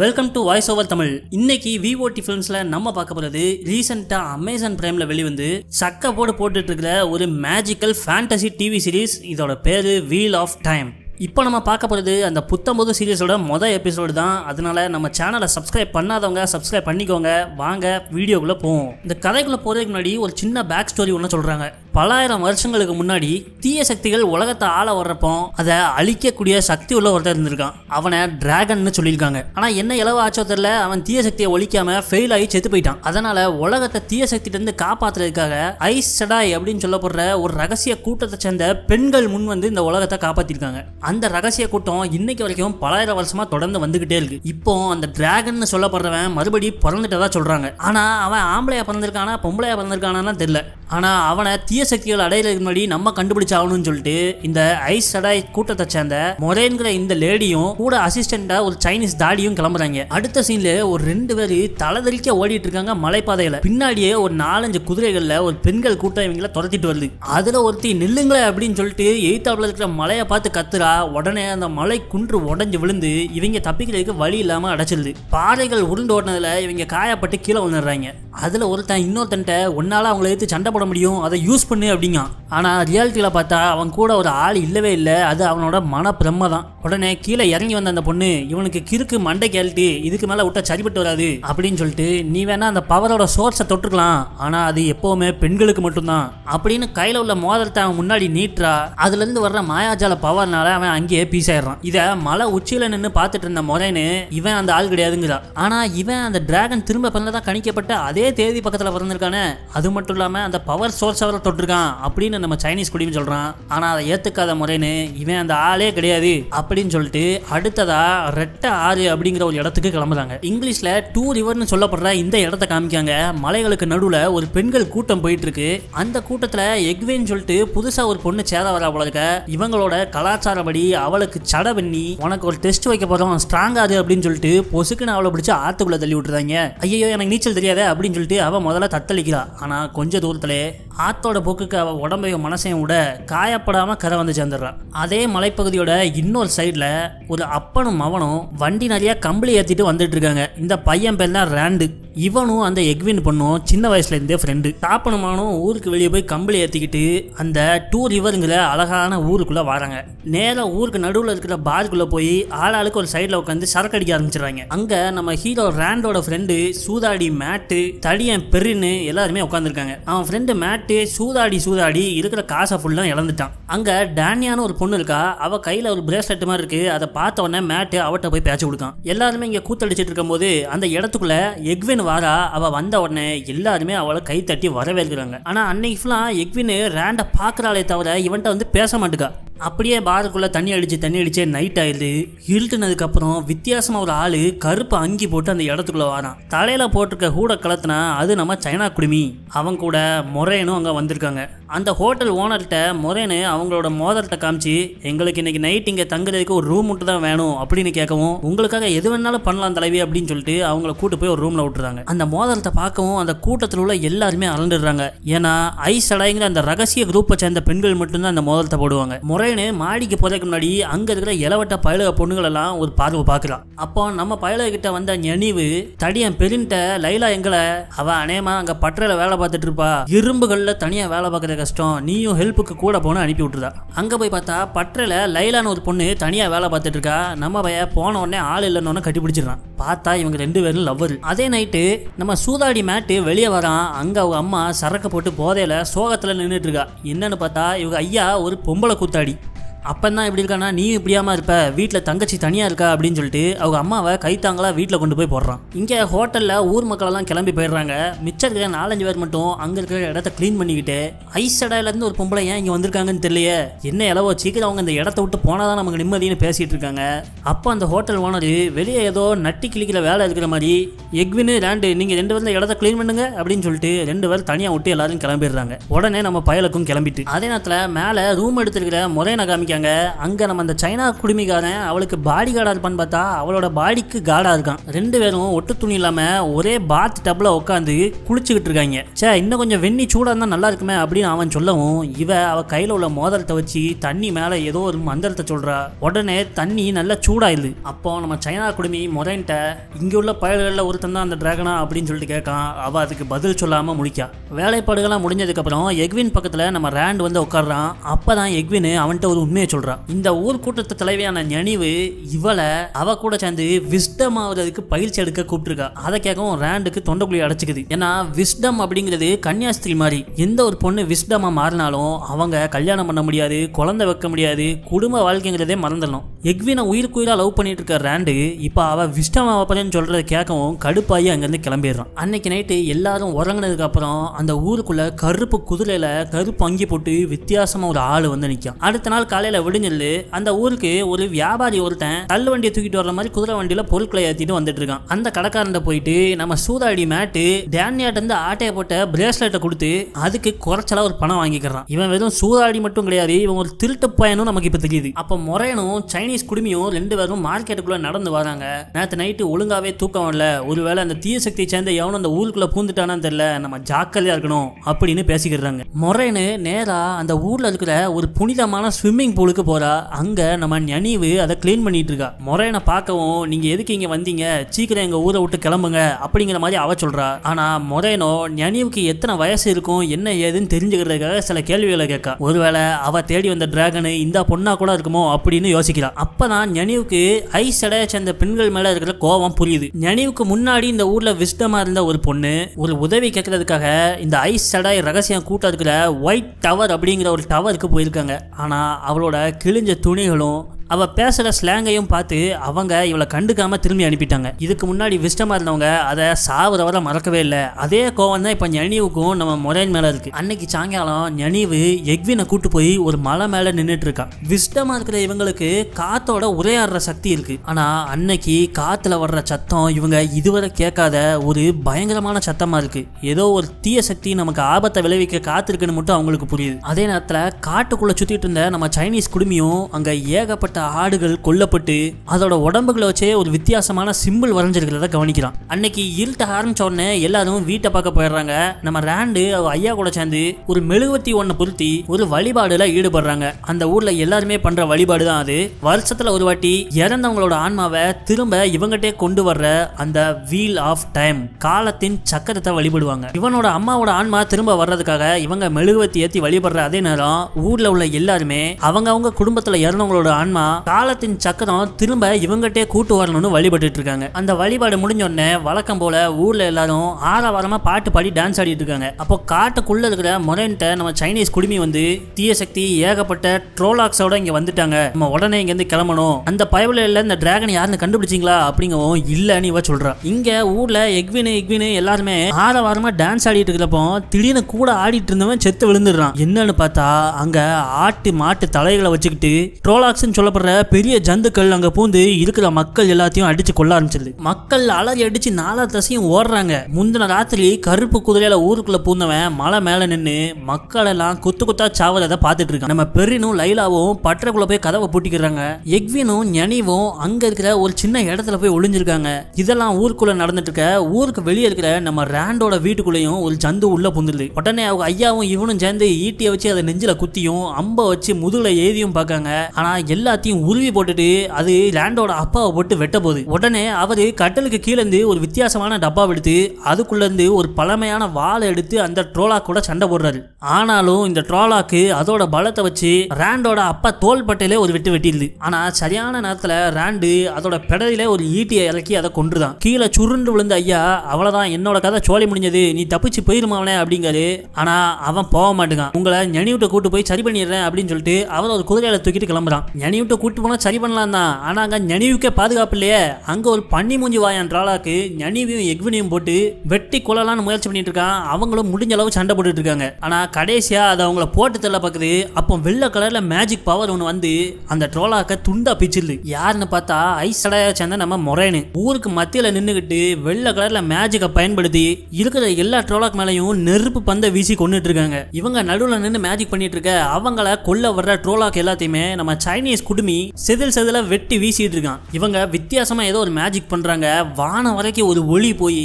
welcome to voice over Tamil இன்னைக்கு V O D ஃபிலிம்ஸ்ல நம்ம பார்க்க போறது ரீசெண்டா அமேசான் பிரைம்ல வெளிவந்து சக்க போடு போட்டுட்டு இருக்கிற ஒரு மேஜிக்கல் ஃபேண்டசி டிவி சீரீஸ் இதோட பேரு வீல் ஆஃப் டைம் இப்போ நம்ம பார்க்க போகிறது அந்த புத்தம்போது சீரியஸோட மொதல் எபிசோடு தான் அதனால நம்ம சேனலை சப்ஸ்கிரைப் பண்ணாதவங்க சப்ஸ்கிரைப் பண்ணிக்கோங்க வாங்க வீடியோக்குள்ளே போவோம் இந்த கதைக்குள்ளே போகிறதுக்கு முன்னாடி ஒரு சின்ன பேக் ஸ்டோரி ஒன்று சொல்கிறாங்க பலாயிரம் வருஷங்களுக்கு முன்னாடி தீய சக்திகள் உலகத்தை ஆள வர்றப்போ அதை அழிக்கக்கூடிய சக்தி உள்ள ஒருத்தர் இருந்திருக்கான் அவனை டிராகன் சொல்லியிருக்காங்க ஆனா என்ன இளவு ஆச்சோ தெரியல அவன் தீய சக்தியை ஒழிக்காம ஃபெயில் ஆகி செத்து போயிட்டான் அதனால உலகத்தை தீய சக்தியில இருந்து காப்பாத்துறதுக்காக ஐஸ் செடாய் அப்படின்னு சொல்லப்படுற ஒரு ரகசிய கூட்டத்தை சேர்ந்த பெண்கள் முன் வந்து இந்த உலகத்தை காப்பாத்திருக்காங்க அந்த ரகசிய கூட்டம் இன்னைக்கு வரைக்கும் பலாயிரம் வருஷமா தொடர்ந்து வந்துகிட்டே இருக்கு இப்போ அந்த டிராகன் சொல்லப்படுறவன் மறுபடி பிறந்துட்டதா சொல்றாங்க ஆனா அவன் ஆம்பளையா பிறந்திருக்கானா பொம்பளையா பிறந்திருக்கானா தெரியல ஆனா அவனை தீய சக்திகள் அடையிறதுக்கு முன்னாடி நம்ம கண்டுபிடிச்சாகணும்னு சொல்லிட்டு இந்த ஐஸ் அடாய் கூட்டத்தை சேர்ந்த மொரேன்கிற இந்த லேடியும் கூட அசிஸ்டண்டா ஒரு சைனீஸ் தாடியும் கிளம்புறாங்க அடுத்த சீன்ல ஒரு ரெண்டு பேர் தலைதறிக்க ஓடிட்டு இருக்காங்க மலைப்பாதையில பின்னாடியே ஒரு நாலஞ்சு குதிரைகள்ல ஒரு பெண்கள் கூட்டம் இவங்கள துரத்திட்டு வருது அதுல ஒருத்தி நில்லுங்களேன் அப்படின்னு சொல்லிட்டு எய்தாப்ல இருக்கிற மலையை பார்த்து கத்துறா உடனே அந்த மலை குன்று உடஞ்சு விழுந்து இவங்க தப்பிக்கிறதுக்கு வழி இல்லாம அடைச்சிருது பாறைகள் உருண்டு ஓடினதுல இவங்க காயப்பட்டு கீழே விழுந்துடுறாங்க அதுல ஒருத்தன் இன்னொருத்தன்ட்ட ஒன்னால அவங்களை எடுத்து சண்டை போட முடியும் அதை யூஸ் பண்ணி பண்ணு அப்படிங்க ஆனால் ரியாலிட்டியில் பார்த்தா அவன் கூட ஒரு ஆள் இல்லவே இல்லை அது அவனோட மன பிரம்ம தான் உடனே கீழே இறங்கி வந்த அந்த பொண்ணு இவனுக்கு கிறுக்கு மண்டை கேள்ட்டு இதுக்கு மேலே விட்டா சரிபட்டு வராது அப்படின்னு சொல்லிட்டு நீ வேணா அந்த பவரோட சோர்ஸை தொட்டுக்கலாம் ஆனால் அது எப்போவுமே பெண்களுக்கு மட்டும்தான் அப்படின்னு கையில் உள்ள மோதிரத்தை அவன் முன்னாடி நீட்டுறா அதுலேருந்து வர்ற மாயாஜால பவர்னால அவன் அங்கேயே பீஸ் ஆயிடுறான் இதை மலை உச்சியில் நின்று பார்த்துட்டு இருந்த முறைன்னு இவன் அந்த ஆள் கிடையாதுங்கிறா ஆனால் இவன் அந்த டிராகன் திரும்ப பிறந்ததான் கணிக்கப்பட்ட அதே தேதி பக்கத்தில் பிறந்திருக்கானே அது மட்டும் இல்லாமல் அந்த பவர் சோர்ஸ் அவரை தொட்டு வந்திருக்கான் அப்படின்னு நம்ம சைனீஸ் குடியும் சொல்றான் ஆனா அதை ஏத்துக்காத முறைன்னு இவன் அந்த ஆளே கிடையாது அப்படின்னு சொல்லிட்டு அடுத்ததா ரெட்ட ஆறு அப்படிங்கிற ஒரு இடத்துக்கு கிளம்புறாங்க இங்கிலீஷ்ல டூ ரிவர்னு சொல்லப்படுற இந்த இடத்த காமிக்காங்க மலைகளுக்கு நடுவுல ஒரு பெண்கள் கூட்டம் போயிட்டு இருக்கு அந்த கூட்டத்துல எக்வேன்னு சொல்லிட்டு புதுசா ஒரு பொண்ணு சேர வரா போல இருக்க இவங்களோட கலாச்சாரப்படி அவளுக்கு சட பண்ணி உனக்கு ஒரு டெஸ்ட் வைக்க போறோம் ஸ்ட்ராங் அப்படின்னு சொல்லிட்டு பொசுக்குன்னு அவளை பிடிச்சி ஆத்துக்குள்ள தள்ளி விட்டுறாங்க ஐயோ எனக்கு நீச்சல் தெரியாத அப்படின்னு சொல்லிட்டு அவ முதல்ல தத்தளிக்கிறா ஆனா கொஞ்ச தூரத்துல ஆத்தோட போக்குக்கு அவள் உடம்பையும் மனசையும் விட காயப்படாமல் கரை வந்து சேர்ந்துடுறான் அதே மலைப்பகுதியோட இன்னொரு சைடில் ஒரு அப்பனும் மவனும் வண்டி நிறையா கம்பளி ஏற்றிட்டு வந்துட்டு இருக்காங்க இந்த பையன் பேர் தான் ரேண்டு இவனும் அந்த எக்வின் பொண்ணும் சின்ன வயசுலேருந்தே ஃப்ரெண்டு தாப்பனமானும் ஊருக்கு வெளியே போய் கம்பளி ஏற்றிக்கிட்டு அந்த டூ ரிவருங்கிற அழகான ஊருக்குள்ளே வராங்க நேராக ஊருக்கு நடுவில் இருக்கிற பாருக்குள்ளே போய் ஆளாளுக்கு ஒரு சைடில் உட்காந்து சரக்கு அடிக்க ஆரம்பிச்சிடுறாங்க அங்கே நம்ம ஹீரோ ரேண்டோட ஃப்ரெண்டு சூதாடி மேட்டு தடியன் பெருன்னு எல்லாருமே உட்காந்துருக்காங்க அவன் ஃப்ரெண்டு மேட்டு சூதா சூதாடி சூதாடி இருக்கிற காசை ஃபுல்லாக இழந்துட்டான் அங்கே டேனியான்னு ஒரு பொண்ணு இருக்கா அவள் கையில் ஒரு பிரேஸ்லெட் மாதிரி இருக்குது அதை பார்த்த உடனே மேட்டு அவட்ட போய் பேச்சு கொடுக்கான் எல்லாருமே இங்கே கூத்தடிச்சிட்டு இருக்கும்போது அந்த இடத்துக்குள்ள எக்வின் வாரா அவள் வந்த உடனே எல்லாருமே அவளை கை தட்டி வரவேற்கிறாங்க ஆனால் அன்னைக்கு ஃபுல்லாக எக்வின் ரேண்டை பார்க்குறாளே தவிர இவன்ட்ட வந்து பேச மாட்டுக்கா அப்படியே பாருக்குள்ளே தண்ணி அடித்து தண்ணி அடிச்சே நைட் ஆயிடுது இருட்டுனதுக்கப்புறம் வித்தியாசமாக ஒரு ஆள் கருப்பு அங்கி போட்டு அந்த இடத்துக்குள்ளே வரான் தலையில் போட்டிருக்க கூட கலத்தினா அது நம்ம சைனா குடுமி அவங்க கூட மொரேனும் அங்கே வந்திருக்காங்க அந்த ஹோட்டல் ஓனர்கிட்ட முறைனு அவங்களோட மோதல்கிட்ட காமிச்சு எங்களுக்கு இன்னைக்கு நைட் இங்கே தங்குறதுக்கு ஒரு ரூம் மட்டும் தான் வேணும் அப்படின்னு கேட்கவும் உங்களுக்காக எது வேணாலும் பண்ணலாம் தலைவி அப்படின்னு சொல்லிட்டு அவங்கள கூட்டு போய் ஒரு ரூமில் விட்டுறாங்க அந்த மோதல்கிட்ட பார்க்கவும் அந்த கூட்டத்தில் உள்ள எல்லாருமே அலண்டுடுறாங்க ஏன்னா ஐஸ் அடைங்கிற அந்த ரகசிய குரூப்பை சேர்ந்த பெண்கள் மட்டும்தான் அந்த மோதல்கிட்ட போடுவாங்க முறைனு மாடிக்கு போதைக்கு முன்னாடி அங்கே இருக்கிற இளவட்ட பொண்ணுகள் பொண்ணுங்களெல்லாம் ஒரு பார்வை பார்க்கலாம் அப்போ நம்ம பயலகிட்ட வந்த நினைவு தடியன் பெருன்ட்ட லைலா எங்களை அவ அநேமா அங்கே பட்டறையில் வேலை பார்த்துட்டு இருப்பா இரும்புகளில் தனியாக வேலை பார்க்குற கஷ்டம் நீயும் ஹெல்ப்புக்கு கூட போன அனுப்பி விட்டுருதா அங்கே போய் பார்த்தா பற்றல லைலான்னு ஒரு பொண்ணு தனியாக வேலை பார்த்துட்டு இருக்கா நம்ம பைய போன உடனே ஆள் இல்லைன்னு கட்டி பிடிச்சிடறான் பார்த்தா இவங்க ரெண்டு பேரும் லவ்வர் அதே நைட்டு நம்ம சூதாடி மேட்டு வெளியே வரான் அங்கே அவங்க அம்மா சரக்கு போட்டு போதையில் சோகத்தில் நின்றுட்டு இருக்கா என்னன்னு பார்த்தா இவங்க ஐயா ஒரு பொம்பளை கூத்தாடி அப்பந்தான் தான் எப்படி இருக்கானா நீ இப்படியாம இருப்ப வீட்டில் தங்கச்சி தனியாக இருக்கா அப்படின்னு சொல்லிட்டு அவங்க அம்மாவை கைத்தாங்களா வீட்டில் கொண்டு போய் போடுறான் இங்கே ஹோட்டலில் ஊர் மக்களெல்லாம் கிளம்பி போயிடுறாங்க மிச்சம் இருக்கிற நாலஞ்சு பேர் மட்டும் அங்கே இருக்கிற இடத்த க்ளீன் பண்ணிக்கிட்டு ஐஸ் இடையிலேருந்து ஒரு பொம்பளை ஏன் இங்கே வந்திருக்காங்கன்னு தெரியலையே என்ன எலவோ சீக்கிரம் அவங்க இந்த இடத்த விட்டு போனால் தான் நமக்கு நிம்மதினு பேசிகிட்டு இருக்காங்க அப்போ அந்த ஹோட்டல் ஓனர் வெளியே ஏதோ நட்டி கிளிக்கிற வேலை இருக்கிற மாதிரி எக்வினு ரேண்டு நீங்கள் ரெண்டு பேரும் இடத்த க்ளீன் பண்ணுங்க அப்படின்னு சொல்லிட்டு ரெண்டு பேரும் தனியாக விட்டு எல்லாரும் கிளம்பிடுறாங்க உடனே நம்ம பயலுக்கும் கிளம்பிட்டு அதே நேரத்தில் மேலே ரூம் எடுத்துருக்கிற முறை நகாமிக்க இருக்காங்க அங்கே நம்ம அந்த சைனா குடிமிகாரன் அவளுக்கு பாடி கார்டாக இருப்பான்னு பார்த்தா அவளோட பாடிக்கு கார்டாக இருக்கான் ரெண்டு பேரும் ஒட்டு துணி இல்லாமல் ஒரே பாத் டப்பில் உட்காந்து குளிச்சுக்கிட்டு இருக்காங்க சே இன்னும் கொஞ்சம் வெண்ணி சூடாக இருந்தால் நல்லா இருக்குமே அப்படின்னு அவன் சொல்லவும் இவ அவள் கையில் உள்ள மோதலத்தை வச்சு தண்ணி மேலே ஏதோ ஒரு மந்திரத்தை சொல்கிறா உடனே தண்ணி நல்லா சூடாயிடுது அப்போ நம்ம சைனா குடுமி முறைன்ட்ட இங்கே உள்ள பயல்களில் ஒருத்தன் தான் அந்த டிராகனா அப்படின்னு சொல்லிட்டு கேட்கான் அவள் அதுக்கு பதில் சொல்லாமல் முடிக்கா வேலைப்பாடுகள்லாம் முடிஞ்சதுக்கப்புறம் எக்வின் பக்கத்தில் நம்ம ரேண்ட் வந்து உட்காடுறான் அப்போ தான் எக்வின் அவன்கிட்ட ஒரு உண்மையை உண்மையை சொல்றான் இந்த கூட்டத்து தலைவியான நினைவு இவளை அவ கூட சேர்ந்து விஸ்டம் ஆகுறதுக்கு பயிற்சி எடுக்க கூப்பிட்டுருக்கா அதை கேட்கவும் ரேண்டுக்கு தொண்டக்குழி அடைச்சிக்குது ஏன்னா விஸ்டம் அப்படிங்கிறது கன்னியாஸ்திரி மாதிரி எந்த ஒரு பொண்ணு விஸ்டமா மாறினாலும் அவங்க கல்யாணம் பண்ண முடியாது குழந்தை வைக்க முடியாது குடும்ப வாழ்க்கைங்கிறதே மறந்துடணும் எக்வினை உயிருக்குயிரா லவ் பண்ணிட்டு இருக்க ரேண்டு இப்போ அவ விஸ்டம் ஆகப்பறேன்னு சொல்றத கேட்கவும் கடுப்பாகி அங்கிருந்து கிளம்பிடுறான் அன்னைக்கு நைட்டு எல்லாரும் உறங்கினதுக்கு அப்புறம் அந்த ஊருக்குள்ள கருப்பு குதிரையில கருப்பு அங்கி போட்டு வித்தியாசமா ஒரு ஆள் வந்து நிற்கும் அடுத்த நாள் காலையில குதிரைகளை விடுஞ்சொல்லு அந்த ஊருக்கு ஒரு வியாபாரி ஒருத்தன் தள்ளு வண்டியை தூக்கிட்டு வர்ற மாதிரி குதிரை வண்டியில பொருட்களை ஏற்றிட்டு வந்துட்டு இருக்கான் அந்த கடைக்காரன் போயிட்டு நம்ம சூதாடி மேட்டு டேனியாட்ட இருந்து ஆட்டையை போட்ட பிரேஸ்லெட்டை கொடுத்து அதுக்கு குறைச்சலா ஒரு பணம் வாங்கிக்கிறான் இவன் வெறும் சூதாடி மட்டும் கிடையாது இவன் ஒரு திருட்டு பயனும் நமக்கு இப்ப தெரியுது அப்ப முறையனும் சைனீஸ் குடுமியும் ரெண்டு பேரும் மார்க்கெட்டுக்குள்ள நடந்து வராங்க நேற்று நைட்டு ஒழுங்காவே தூக்கம் வரல ஒருவேளை அந்த தீய சேர்ந்த எவனும் அந்த ஊருக்குள்ள பூந்துட்டானான்னு தெரியல நம்ம ஜாக்கிரதையா இருக்கணும் அப்படின்னு பேசிக்கிறாங்க முறையனு நேரா அந்த ஊர்ல இருக்கிற ஒரு புனிதமான ஸ்விம்மிங் ஸ்விம்மிங் பூலுக்கு போகிறா அங்கே நம்ம நனிவு அதை க்ளீன் பண்ணிட்டு இருக்கா முறையனை பார்க்கவும் நீங்கள் எதுக்கு இங்கே வந்தீங்க சீக்கிரம் எங்கள் ஊரை விட்டு கிளம்புங்க அப்படிங்கிற மாதிரி அவ சொல்றா ஆனால் முறையனோ நனிவுக்கு எத்தனை வயசு இருக்கும் என்ன ஏதுன்னு தெரிஞ்சுக்கிறதுக்காக சில கேள்விகளை கேட்கா ஒருவேளை அவ தேடி வந்த டிராகனு இந்த பொண்ணா கூட இருக்குமோ அப்படின்னு யோசிக்கிறா அப்பதான் நினைவுக்கு ஐஸ் அடைய சேர்ந்த பெண்கள் மேல இருக்கிற கோபம் புரியுது நினைவுக்கு முன்னாடி இந்த ஊர்ல விஷ்டமா இருந்த ஒரு பொண்ணு ஒரு உதவி கேட்கறதுக்காக இந்த ஐஸ் சடாய் ரகசியம் கூட்டம் இருக்கிற ஒயிட் டவர் அப்படிங்கிற ஒரு டவருக்கு போயிருக்காங்க ஆனா அவளோட அவங்களோட கிழிஞ்ச துணிகளும் அவள் பேசுகிற ஸ்லாங்கையும் பார்த்து அவங்க இவளை கண்டுக்காமல் திரும்பி அனுப்பிட்டாங்க இதுக்கு முன்னாடி விஷ்டமாக இருந்தவங்க அதை சாவர வர மறக்கவே இல்லை அதே கோவம் தான் இப்போ நனிவுக்கும் நம்ம முறையின் மேலே இருக்குது அன்னைக்கு சாயங்காலம் நனிவு எக்வினை கூட்டு போய் ஒரு மலை மேலே நின்றுட்டு இருக்கா விஷ்டமாக இருக்கிற இவங்களுக்கு காத்தோட உரையாடுற சக்தி இருக்குது ஆனால் அன்னைக்கு காத்துல வர்ற சத்தம் இவங்க இதுவரை கேட்காத ஒரு பயங்கரமான சத்தமாக இருக்குது ஏதோ ஒரு தீய சக்தி நமக்கு ஆபத்தை விளைவிக்க காத்திருக்குன்னு மட்டும் அவங்களுக்கு புரியுது அதே நேரத்தில் காட்டுக்குள்ளே சுற்றிட்டு இருந்த நம்ம சைனீஸ் குடுமியும் அங்கே ஏகப்பட்ட பட்ட ஆடுகள் கொல்லப்பட்டு அதோட உடம்புகளை வச்சே ஒரு வித்தியாசமான சிம்பிள் வரைஞ்சிருக்கிறத கவனிக்கிறான் அன்னைக்கு இருட்ட ஆரம்பிச்ச உடனே எல்லாரும் வீட்டை பார்க்க போயிடுறாங்க நம்ம ரேண்டு அவ ஐயா கூட சேர்ந்து ஒரு மெழுகுவத்தி ஒன்னை பொருத்தி ஒரு வழிபாடுல ஈடுபடுறாங்க அந்த ஊர்ல எல்லாருமே பண்ற வழிபாடு தான் அது வருஷத்துல ஒரு வாட்டி இறந்தவங்களோட ஆன்மாவை திரும்ப இவங்கிட்டே கொண்டு வர்ற அந்த வீல் ஆஃப் டைம் காலத்தின் சக்கரத்தை வழிபடுவாங்க இவனோட அம்மாவோட ஆன்மா திரும்ப வர்றதுக்காக இவங்க மெழுகுவத்தி ஏத்தி வழிபடுற அதே நேரம் ஊர்ல உள்ள எல்லாருமே அவங்க அவங்க குடும்பத்துல இறந்தவங்களோட ஆன்மா காலத்தின் சக்கரம் திரும்ப இவங்ககிட்டே கூட்டு வரணும்னு வழிபட்டு இருக்காங்க அந்த வழிபாடு உடனே வழக்கம் போல ஊர்ல எல்லாரும் ஆரவாரமா பாட்டு பாடி டான்ஸ் ஆடிட்டு இருக்காங்க அப்போ காட்டுக்குள்ள இருக்கிற மொரன்ட்ட நம்ம சைனீஸ் குடுமி வந்து தீய சக்தி ஏகப்பட்ட ட்ரோலாக்ஸோட இங்க வந்துட்டாங்க நம்ம உடனே இங்க இருந்து கிளம்பணும் அந்த பயவுல இல்ல இந்த டிராகன் யாருன்னு கண்டுபிடிச்சிங்களா அப்படிங்கவும் இல்லன்னு இவ சொல்றா இங்க ஊர்ல எக்வினு எக்வினு எல்லாருமே ஆரவாரமா டான்ஸ் ஆடிட்டு இருக்கிறப்போ திடீர்னு கூட ஆடிட்டு இருந்தவன் செத்து விழுந்துடுறான் என்னன்னு பார்த்தா அங்க ஆட்டு மாட்டு தலைகளை வச்சுக்கிட்டு ட்ரோலாக்ஸ் சொல்ல சாப்பிட்ற பெரிய ஜந்துக்கள் அங்கே பூந்து இருக்கிற மக்கள் எல்லாத்தையும் அடித்து கொள்ள ஆரம்பிச்சது மக்கள் அலறி அடித்து நாலா தசையும் ஓடுறாங்க முந்தின ராத்திரி கருப்பு குதிரையில ஊருக்குள்ளே பூந்தவன் மலை மேலே நின்று மக்கள் எல்லாம் குத்து குத்தா சாவதை பாத்துட்டு இருக்கான் நம்ம பெரியனும் லைலாவும் பற்றக்குள்ள போய் கதவை பூட்டிக்கிறாங்க எக்வினும் நினைவும் அங்கே இருக்கிற ஒரு சின்ன இடத்துல போய் ஒளிஞ்சிருக்காங்க இதெல்லாம் ஊருக்குள்ளே நடந்துட்டு இருக்க ஊருக்கு வெளியே இருக்கிற நம்ம ரேண்டோட வீட்டுக்குள்ளேயும் ஒரு ஜந்து உள்ளே பூந்துருது உடனே அவங்க ஐயாவும் இவனும் சேர்ந்து ஈட்டியை வச்சு அதை நெஞ்சில் குத்தியும் அம்பை வச்சு முதுகில் ஏதியும் பார்க்காங்க ஆனால் எல்லாத்தையும் எல்லாத்தையும் உருவி போட்டுட்டு அது லேண்டோட அப்பாவை போட்டு வெட்ட போகுது உடனே அவர் கட்டலுக்கு இருந்து ஒரு வித்தியாசமான டப்பா எடுத்து அதுக்குள்ளேருந்து ஒரு பழமையான வாழை எடுத்து அந்த ட்ரோலா கூட சண்டை போடுறாரு ஆனாலும் இந்த ட்ரோலாக்கு அதோட பலத்தை வச்சு ரேண்டோட அப்பா தோல் பட்டையிலே ஒரு வெட்டு வெட்டிடுது ஆனால் சரியான நேரத்தில் ரேண்டு அதோட பெடையில ஒரு ஈட்டியை இறக்கி அதை கொன்றுதான் கீழே சுருண்டு விழுந்த ஐயா அவ்வளவுதான் என்னோட கதை சோழி முடிஞ்சது நீ தப்பிச்சு போயிருமாவனே அப்படிங்காரு ஆனால் அவன் போக மாட்டேங்க உங்களை நினைவிட்ட கூட்டு போய் சரி பண்ணிடுறேன் அப்படின்னு சொல்லிட்டு அவன் ஒரு குதிரையில தூக்கிட்டு கிளம்புறான் நினைவிட்டு கூப்பிட்டு போனால் சரி பண்ணலாம் தான் ஆனால் அங்கே நினைவுக்கே பாதுகாப்பு இல்லையே அங்கே ஒரு பண்ணி மூஞ்சி வாயான் ட்ராலாக்கு நினைவையும் எக்வினையும் போட்டு வெட்டி கொள்ளலாம்னு முயற்சி பண்ணிட்டு இருக்கான் அவங்களும் முடிஞ்ச அளவு சண்டை போட்டுட்டு இருக்காங்க ஆனால் கடைசியாக அதை அவங்கள போட்டு தெரியல பார்க்குது அப்போ வெள்ளை கலரில் மேஜிக் பவர் ஒன்று வந்து அந்த ட்ரோலாக்க துண்டா பிச்சிருது யாருன்னு பார்த்தா ஐஸ் சடையா சேர்ந்த நம்ம முறையனு ஊருக்கு மத்தியில் நின்றுக்கிட்டு வெள்ளை கலரில் மேஜிக்கை பயன்படுத்தி இருக்கிற எல்லா ட்ரோலாக் மேலேயும் நெருப்பு பந்தை வீசி கொண்டுட்டு இருக்காங்க இவங்க நடுவில் நின்று மேஜிக் பண்ணிட்டு இருக்க அவங்கள கொல்ல வர்ற ட்ரோலாக் எல்லாத்தையுமே நம்ம சைனீஸ் குடும்ப சிறுமி செதில் செதில வெட்டி வீசிட்டு இருக்கான் இவங்க வித்தியாசமா ஏதோ ஒரு மேஜிக் பண்றாங்க வானம் வரைக்கும் ஒரு ஒளி போய்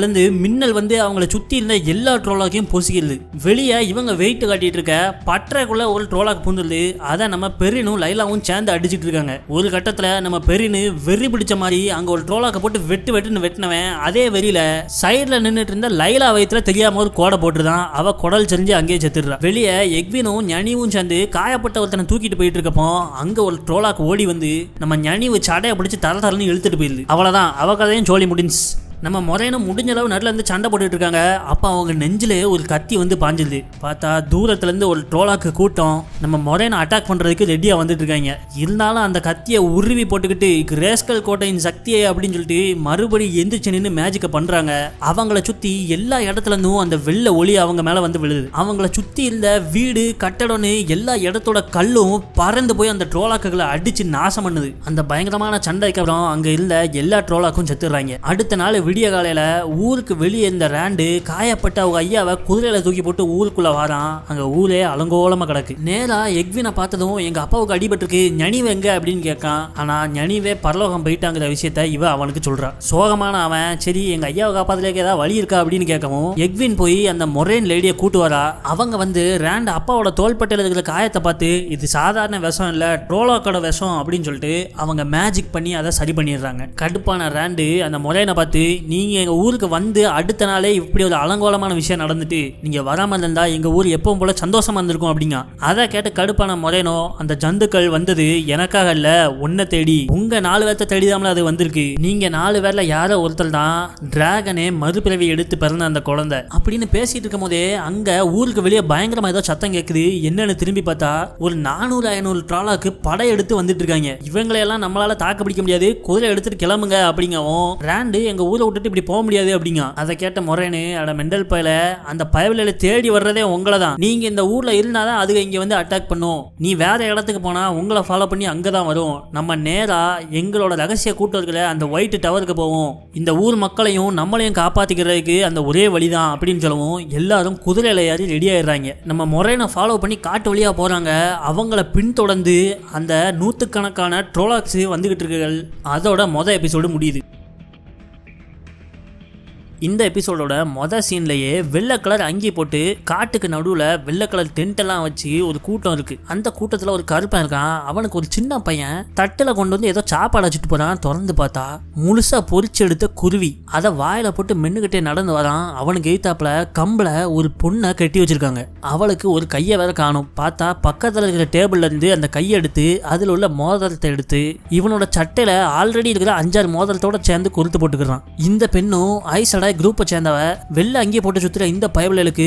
இருந்து மின்னல் வந்து அவங்கள சுத்தி இருந்த எல்லா ட்ரோலாக்கையும் பொசுகிறது வெளிய இவங்க வெயிட் காட்டிட்டு இருக்க பற்றக்குள்ள ஒரு ட்ரோலாக் பூந்துருது அதை நம்ம பெரினும் லைலாவும் சேர்ந்து அடிச்சுட்டு இருக்காங்க ஒரு கட்டத்துல நம்ம பெரினு வெறி பிடிச்ச மாதிரி அங்க ஒரு ட்ரோலாக்கை போட்டு வெட்டு வெட்டுன்னு வெட்டினவன் அதே வெளியில சைட்ல நின்றுட்டு இருந்த லைலா வயிற்றுல தெரியாம ஒரு கோடை போட்டுதான் அவ குடல் செஞ்சு அங்கேயே செத்துடுறான் வெளியே எக்வினும் ஞனியும் சேர்ந்து காயப்பட்ட ஒருத்தனை தூக்கிட்டு போயிட்டு இருக்கப்போ அங்க ஒரு ட்ரோலாக்கு ஓடி வந்து நம்ம ஞானி சடையை அடையை பிடிச்சி தர தரன்னு இழுத்துட்டு போயிருது அவ்வளவுதான் அவ கதையும் சோழி முடிஞ்சு நம்ம முறையின முடிஞ்ச அளவு நடுல இருந்து சண்டை போட்டுட்டு இருக்காங்க அப்போ அவங்க நெஞ்சில் ஒரு கத்தி வந்து பாஞ்சிருது பார்த்தா தூரத்துலேருந்து ஒரு ட்ரோலாக்கு கூட்டம் நம்ம முறையின அட்டாக் பண்ணுறதுக்கு ரெடியாக வந்துட்டு இருக்காங்க இருந்தாலும் அந்த கத்தியை உருவி போட்டுக்கிட்டு ரேஸ்கல் கோட்டையின் சக்தியை அப்படின்னு சொல்லிட்டு மறுபடியும் எந்திரிச்சு நின்று மேஜிக்கை பண்ணுறாங்க அவங்கள சுற்றி எல்லா இடத்துலேருந்தும் அந்த வெள்ளை ஒளி அவங்க மேலே வந்து விழுது அவங்கள சுற்றி இருந்த வீடு கட்டடம்னு எல்லா இடத்தோட கல்லும் பறந்து போய் அந்த ட்ரோலாக்குகளை அடித்து நாசம் பண்ணுது அந்த பயங்கரமான சண்டைக்கு அப்புறம் அங்கே இருந்த எல்லா ட்ரோலாக்கும் செத்துடுறாங்க அடுத்த நாள் விடிய காலையில் ஊருக்கு வெளியே இருந்த ரேண்டு காயப்பட்ட அவங்க ஐயாவை குதிரையில் தூக்கி போட்டு ஊருக்குள்ளே வாரான் அங்கே ஊரே அலங்கோலமாக கிடக்கு நேராக எக்வினை பார்த்ததும் எங்கள் அப்பாவுக்கு அடிபட்டுருக்கு ஞனிவு எங்கே அப்படின்னு கேட்கான் ஆனால் ஞனிவே பரலோகம் போயிட்டாங்கிற விஷயத்த இவ அவனுக்கு சொல்கிறான் சோகமான அவன் சரி எங்கள் ஐயாவை காப்பாத்துலேயே ஏதாவது வழி இருக்கா அப்படின்னு கேட்கவும் எக்வின் போய் அந்த மொரேன் லேடியை கூட்டு வரா அவங்க வந்து ரேண்ட் அப்பாவோட தோள்பட்டையில் இருக்கிற காயத்தை பார்த்து இது சாதாரண விஷம் இல்லை ட்ரோலோக்கோட விஷம் அப்படின்னு சொல்லிட்டு அவங்க மேஜிக் பண்ணி அதை சரி பண்ணிடுறாங்க கடுப்பான ரேண்டு அந்த மொரேனை பார்த்து நீங்கள் எங்கள் ஊருக்கு வந்து அடுத்த நாளே இப்படி ஒரு அலங்கோலமான விஷயம் நடந்துட்டு நீங்கள் வராமல் இருந்தால் எங்கள் ஊர் எப்பவும் போல் சந்தோஷமாக இருந்திருக்கும் அப்படிங்க அதை கேட்டு கடுப்பான முறையனோ அந்த ஜந்துக்கள் வந்தது எனக்காக இல்லை உன்னை தேடி உங்கள் நாலு பேர்த்த தேடிதாமல் அது வந்திருக்கு நீங்கள் நாலு பேரில் யாரோ ஒருத்தர் தான் டிராகனே மறுபிறவி எடுத்து பிறந்த அந்த குழந்தை அப்படின்னு பேசிட்டு இருக்கும் போதே அங்கே ஊருக்கு வெளியே பயங்கரமாக ஏதோ சத்தம் கேட்குது என்னன்னு திரும்பி பார்த்தா ஒரு நானூறு ஐநூறு ட்ராலாக்கு படை எடுத்து வந்துட்டு இருக்காங்க இவங்களையெல்லாம் நம்மளால தாக்கு பிடிக்க முடியாது குதிரை எடுத்துட்டு கிளம்புங்க அப்படிங்கவும் ரேண்டு எங்கள் ஊரை விட்டுட்டு இப்படி போக முடியாது அப்படிங்க அதை கேட்ட முறைன்னு அட மெண்டல் பயல அந்த பயவலையில தேடி வர்றதே உங்களை தான் நீங்க இந்த ஊர்ல இருந்தாதான் அதுக்கு இங்க வந்து அட்டாக் பண்ணும் நீ வேற இடத்துக்கு போனா உங்களை ஃபாலோ பண்ணி அங்கதான் வரும் நம்ம நேரா எங்களோட ரகசிய கூட்டத்தில் அந்த ஒயிட் டவருக்கு போவோம் இந்த ஊர் மக்களையும் நம்மளையும் காப்பாத்திக்கிறதுக்கு அந்த ஒரே வழிதான் அப்படின்னு சொல்லவும் எல்லாரும் குதிரையில ஏறி ரெடி ஆயிடுறாங்க நம்ம முறையினை ஃபாலோ பண்ணி காட்டு வழியா போறாங்க அவங்கள பின்தொடர்ந்து அந்த நூத்துக்கணக்கான ட்ரோலாக்ஸ் வந்துகிட்டு இருக்குகள் அதோட மொதல் எபிசோடு முடியுது இந்த எபிசோடோட மொதல் சீன்லயே வெள்ளை கலர் அங்கி போட்டு காட்டுக்கு நடுவில் வெள்ளை கலர் டென்ட்டெல்லாம் வச்சு ஒரு கூட்டம் இருக்குது அந்த கூட்டத்தில் ஒரு கருப்பன் இருக்கான் அவனுக்கு ஒரு சின்ன பையன் தட்டில் கொண்டு வந்து ஏதோ சாப்பாடு வச்சுட்டு போகிறான் திறந்து பார்த்தா முழுசாக பொறிச்சு எடுத்த குருவி அதை வாயில் போட்டு மென்னுக்கிட்டே நடந்து வரான் அவனுக்கு எழுத்தாப்புல கம்பில் ஒரு பொண்ணை கட்டி வச்சிருக்காங்க அவளுக்கு ஒரு கையை வேற காணும் பார்த்தா பக்கத்தில் இருக்கிற டேபிள்லேருந்து அந்த கையை எடுத்து அதில் உள்ள மோதிரத்தை எடுத்து இவனோட சட்டையில் ஆல்ரெடி இருக்கிற அஞ்சாறு மோதிரத்தோட சேர்ந்து கொடுத்து போட்டுக்கிறான் இந்த பெண்ணும் ஐசடா சடாய் குரூப்பை சேர்ந்தவ வெளில அங்கேயே போட்டு சுற்றுற இந்த பயவலுக்கு